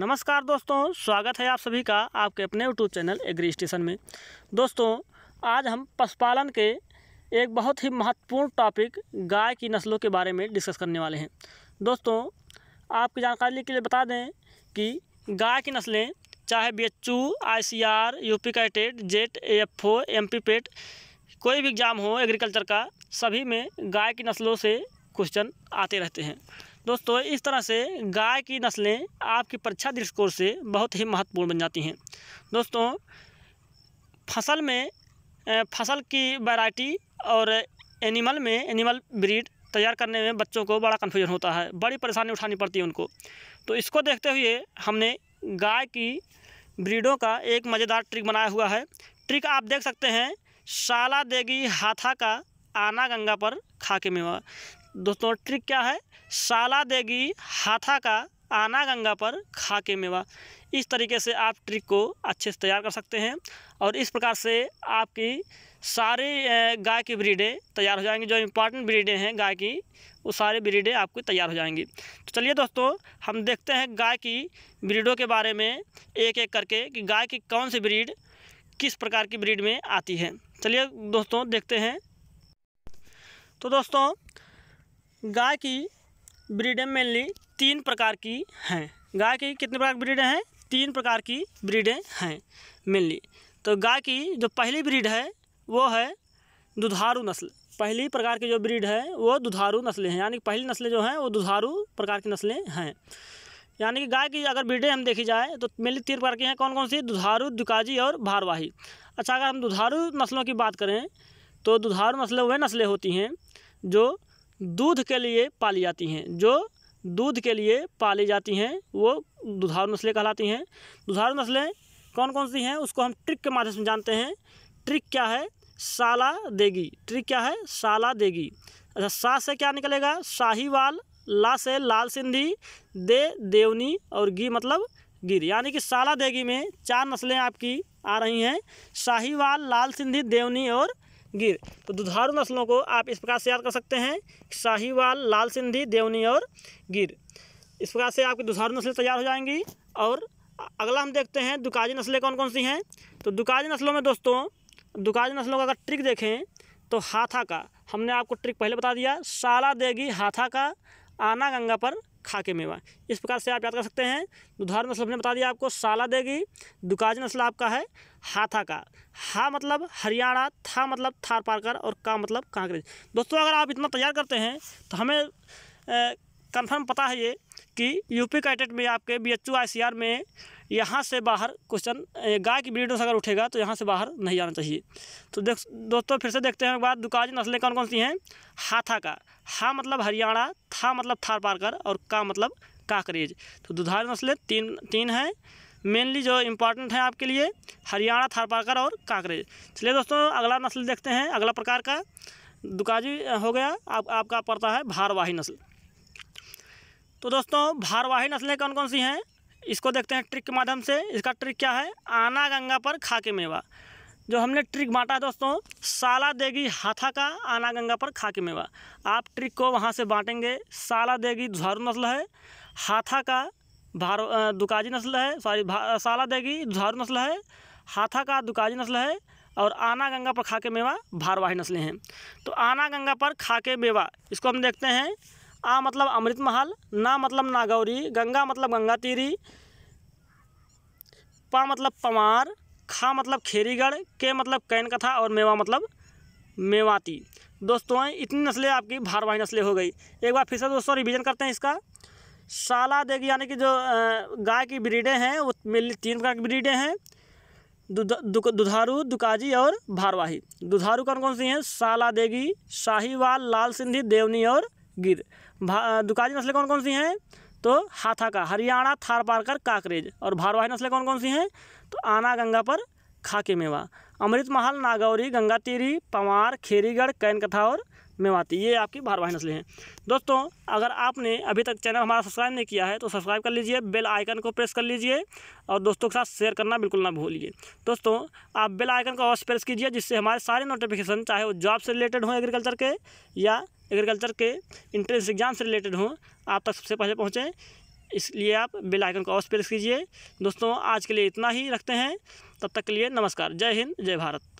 नमस्कार दोस्तों स्वागत है आप सभी का आपके अपने यूट्यूब चैनल एग्री स्टेशन में दोस्तों आज हम पशुपालन के एक बहुत ही महत्वपूर्ण टॉपिक गाय की नस्लों के बारे में डिस्कस करने वाले हैं दोस्तों आपकी जानकारी के लिए बता दें कि गाय की नस्लें चाहे B H U I C R U P CATET JET F O M P PET कोई भी एग्ज़ाम हो एग्रीकल्चर का सभी में गाय की नस्लों से क्वेश्चन आते रहते हैं दोस्तों इस तरह से गाय की नस्लें आपकी परीक्षा दृष्टिकोण से बहुत ही महत्वपूर्ण बन जाती हैं दोस्तों फसल में फसल की वैरायटी और एनिमल में एनिमल ब्रीड तैयार करने में बच्चों को बड़ा कन्फ्यूजन होता है बड़ी परेशानी उठानी पड़ती है उनको तो इसको देखते हुए हमने गाय की ब्रीडों का एक मज़ेदार ट्रिक बनाया हुआ है ट्रिक आप देख सकते हैं शाला देगी हाथा का आना गंगा पर खाके मेवा दोस्तों ट्रिक क्या है साला देगी हाथा का आना गंगा पर खा के मेवा इस तरीके से आप ट्रिक को अच्छे से तैयार कर सकते हैं और इस प्रकार से आपकी सारे गाय की ब्रीडें तैयार हो जाएंगी जो इम्पॉर्टेंट ब्रीडें हैं गाय की वो सारे ब्रीडें आपको तैयार हो जाएंगी तो चलिए दोस्तों हम देखते हैं गाय की ब्रीडों के बारे में एक एक करके कि गाय की कौन सी ब्रीड किस प्रकार की ब्रीड में आती है चलिए दोस्तों देखते हैं तो दोस्तों गाय की ब्रीडें मेनली तीन प्रकार की हैं गाय की कितने प्रकार की ब्रीडें हैं तीन प्रकार की ब्रीडें हैं मेनली तो गाय की जो पहली ब्रीड है वो है दुधारू नस्ल पहली प्रकार की जो ब्रीड है वो दुधारू नस्लें हैं यानी कि पहली नस्लें जो हैं वो दुधारू प्रकार की नस्लें हैं यानी कि गाय की अगर ब्रीडें हम देखी जाए तो मेनली तीन प्रकार की हैं कौन कौन सी दुधारू दुकाजी और भारवाही अच्छा अगर हम दुधारू नस्लों की बात करें तो दुधारू नस्लें वह नस्लें होती हैं जो दूध के लिए पाली जाती हैं जो दूध के लिए पाली जाती हैं वो दुधारू नस्लें कहलाती हैं दुधारू नस्लें कौन कौन सी हैं उसको हम ट्रिक के माध्यम से जानते हैं ट्रिक क्या है साला देगी ट्रिक क्या है साला देगी अच्छा सा से क्या निकलेगा शाहीवाल ला से लाल सिंधी दे देवनी और गी मतलब गिर यानी कि साला देगी में चार नस्लें आपकी आ रही हैं शाहीवाल लाल सिंधी देवनी और गिर तो दुधारू नस्लों को आप इस प्रकार से याद कर सकते हैं शाहीवाल लाल सिंधी देवनी और गिर इस प्रकार से आपकी दुधारू नस्लें तैयार हो जाएंगी और अगला हम देखते हैं दुकाजी नस्लें कौन कौन सी हैं तो दुकाजी नस्लों में दोस्तों दुकाजी नस्लों का अगर ट्रिक देखें तो हाथा का हमने आपको ट्रिक पहले बता दिया साला देगी हाथा का आना गंगा पर खाके मेवा इस प्रकार से आप याद कर सकते हैं दुधार नस्ल हमने बता दिया आपको साला देगी दुकाज नस्ल आपका है हाथा का हा मतलब हरियाणा था मतलब थार पारकर और का मतलब कांग्रेज दोस्तों अगर आप इतना तैयार करते हैं तो हमें कन्फर्म पता है ये कि यूपी कैटेट में आपके बी एच में यहाँ से बाहर क्वेश्चन गाय की ब्रीडों से अगर उठेगा तो यहाँ से बाहर नहीं जाना चाहिए तो देख दोस्तों फिर से देखते हैं बार दुकाजी नस्लें कौन कौन सी हैं हाथा का हा मतलब हरियाणा था मतलब थार पारकर और का मतलब काकरेज तो दुधारू नस्लें तीन तीन हैं मेनली जो इम्पॉर्टेंट है आपके लिए हरियाणा थारपाकर और कांकरेज चलिए दोस्तों अगला नस्ल देखते हैं अगला प्रकार का दुकाजी हो गया आप आपका पड़ता है भारवाही नस्ल तो दोस्तों भारवाही नस्लें कौन कौन सी हैं इसको देखते हैं ट्रिक के माध्यम से इसका ट्रिक क्या है आना गंगा पर खा के मेवा जो हमने ट्रिक बांटा दोस्तों साला देगी हाथा का आना गंगा पर खा के मेवा आप ट्रिक को वहाँ से बांटेंगे साला देगी झारू नस्ल है हाथा का भारो दुकाजी नस्ल है सॉरी साला देगी झारू नस्ल है हाथा का दुकाजी नस्ल है और आना गंगा पर खा के मेवा भारवाही नस्लें हैं तो आना गंगा पर खा के मेवा इसको हम देखते हैं आ मतलब अमृत महल ना मतलब नागौरी गंगा मतलब गंगा तीरी पा मतलब पमार खा मतलब खेरीगढ़ के मतलब कैन कथा और मेवा मतलब मेवाती दोस्तों इतनी नस्लें आपकी भारवाही नस्लें हो गई एक बार फिर से दोस्तों रिवीजन करते हैं इसका साला देगी यानी कि जो गाय की ब्रीडें हैं वो मेनली तीन प्रकार की ब्रीडें हैं दुधारू दुकाजी और भारवाही दुधारू कौन कौन सी हैं साला देगी शाहीवाल लाल सिंधी देवनी और गिर दुकाजी नस्लें कौन कौन सी हैं तो हाथा का हरियाणा थारपारकर काकरेज और भारवाही नस्लें कौन कौन सी हैं तो आना गंगा पर खाके मेवा अमृत महल नागौरी गंगा तीरी पंवार खेरीगढ़ कैनकथा और मेवाती ये आपकी भारवाही नस्लें हैं दोस्तों अगर आपने अभी तक चैनल हमारा सब्सक्राइब नहीं किया है तो सब्सक्राइब कर लीजिए बेल आइकन को प्रेस कर लीजिए और दोस्तों के साथ शेयर करना बिल्कुल ना भूलिए दोस्तों आप बेल आइकन को अवश्य प्रेस कीजिए जिससे हमारे सारे नोटिफिकेशन चाहे वो जॉब से रिलेटेड हों एग्रीकल्चर के या एग्रीकल्चर के इंट्रेंस एग्जाम से रिलेटेड हों आप तक सबसे पहले पहुँचें इसलिए आप बेल आइकन को अवश्य प्रेस कीजिए दोस्तों आज के लिए इतना ही रखते हैं तब तक के लिए नमस्कार जय हिंद जय भारत